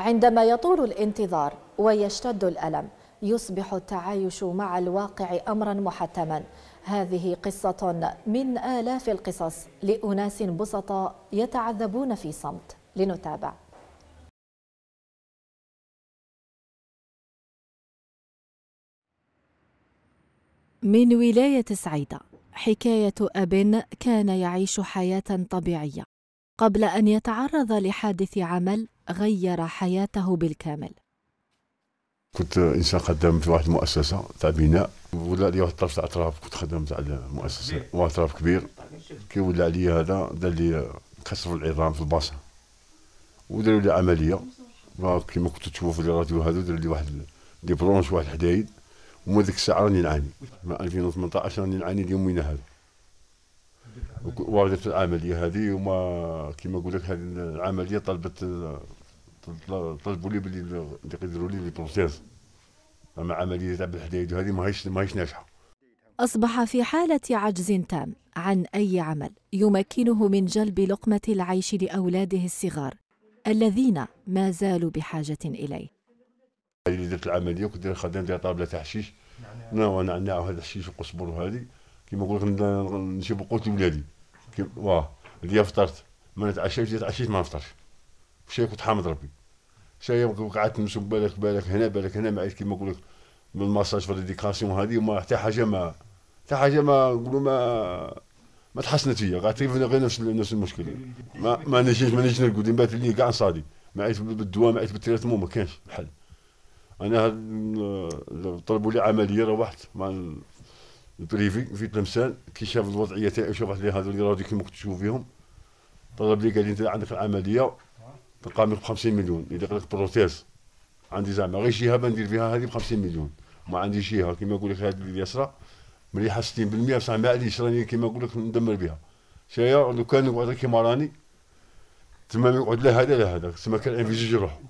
عندما يطول الانتظار ويشتد الألم يصبح التعايش مع الواقع أمرا محتما هذه قصة من آلاف القصص لأناس بسطاء يتعذبون في صمت لنتابع من ولاية سعيدة حكاية أب كان يعيش حياة طبيعية قبل أن يتعرض لحادث عمل غير حياته بالكامل كنت انسان خدام في واحد المؤسسه تاع بناء ولا لي واحد الطرف تاع اطراف كنت خدام تاع المؤسسه واحد الطرف كبير كي ولا عليا هذا دار لي كسر العظام في الباصه وداروا لي عمليه كيما كنت تشوف في الراديو هذا داروا لي واحد دي برونش واحد الحدايد ومن ديك الساعه راني نعاني من 2018 راني نعاني اليومين هذا واردت العمليه هذه وما كما قلت لك هذه العمليه طلبت طلبوا لي باللي يقدروا لي لي بروسيس اما عمليه تاع الحديد هذه ماهيش ماهيش ناجحه أصبح في حالة عجز تام عن أي عمل يمكنه من جلب لقمة العيش لأولاده الصغار الذين ما زالوا بحاجة إليه. اللي درت العملية كنت خدام ديال طابلة تاع حشيش نعم. نعم،, نعم نعم هذا الحشيش وقصبر وهذه كيما نقول لك نجيب قوت لولادي واه اللي فطرت ما نتعشاش تعشيت ما نفطرش شاي كنت حامد ربي شاي قعدت نشوف بالك بالك هنا بالك هنا معيش كيما نقول لك من الماساج في الديكاسيون هذه وما حتى حاجه ما حتى حاجه ما نقولوا ما ما تحسنت فيا قعدت غير نفس نفس المشكل ما ما نجيش ما نجيش نرقد بات اللي كاع نصادي معيت بالدواء معيت بالتريتمون ما كانش الحل انا طلبوا لي عمليه روحت ما البريفي في تلمسان كي شاف الوضعيه تاعي وشاف لي هذو اللي راضي كيما كنت تشوف فيهم طلب لي قال لي انت عندك العمليه تقام ب 50 مليون يدير لك بروتيز عندي زعما غير شهابه ندير فيها هذه ب 50 مليون ما عندي شيها كيما يقول لك هذه اليسرى مليحه 60% بصح ما معليش راني كيما يقول لك ندمر بها شايا لو كان نقعد كيما راني تما يقعد لا هذا لا هذا تما كان انفيجي روحه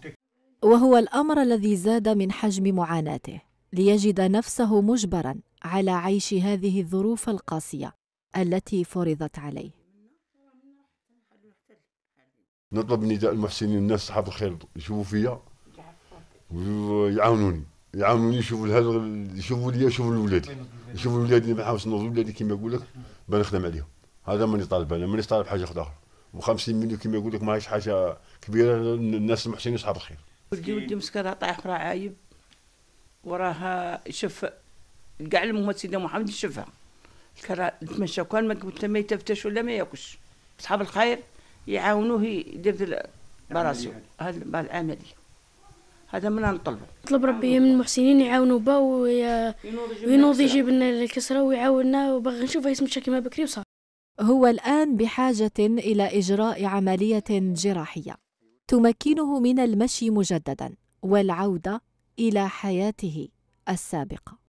وهو الامر الذي زاد من حجم معاناته ليجد نفسه مجبرا على عيش هذه الظروف القاسيه التي فرضت عليه نطلب نداء المحسنين الناس صحاب الخير يشوفوا فيا ويعاونوني يعاونوني يشوفوا هذا يشوفوا لي يشوفوا الاولاد يشوفوا اللي نحاول نوض ولادي كيما يقول لك بنخدم عليهم هذا ماني طالب انا ماني طالب حاجه اخرى و50 مليون كيما يقول لك ماهيش حاجه كبيره الناس المحسنين صحاب الخير ولدي ولدي مسكره طايح اخرى عايب وراها شف كاع الاموات سيدنا محمد يشفها الكرا تمشى كان ما قلت ما يتفتش ولا ما ياكلش اصحاب الخير يعاونوه يدير براسو يعني. هذا العمليه هذا من نطلبه نطلب ربي من المحسنين يعاونوا با وينوض يجيب لنا الكسره ويعاوننا وباغي نشوف يسمى كما بكري وصافي هو الان بحاجه الى اجراء عمليه جراحيه تمكنه من المشي مجددا والعوده الى حياته السابقه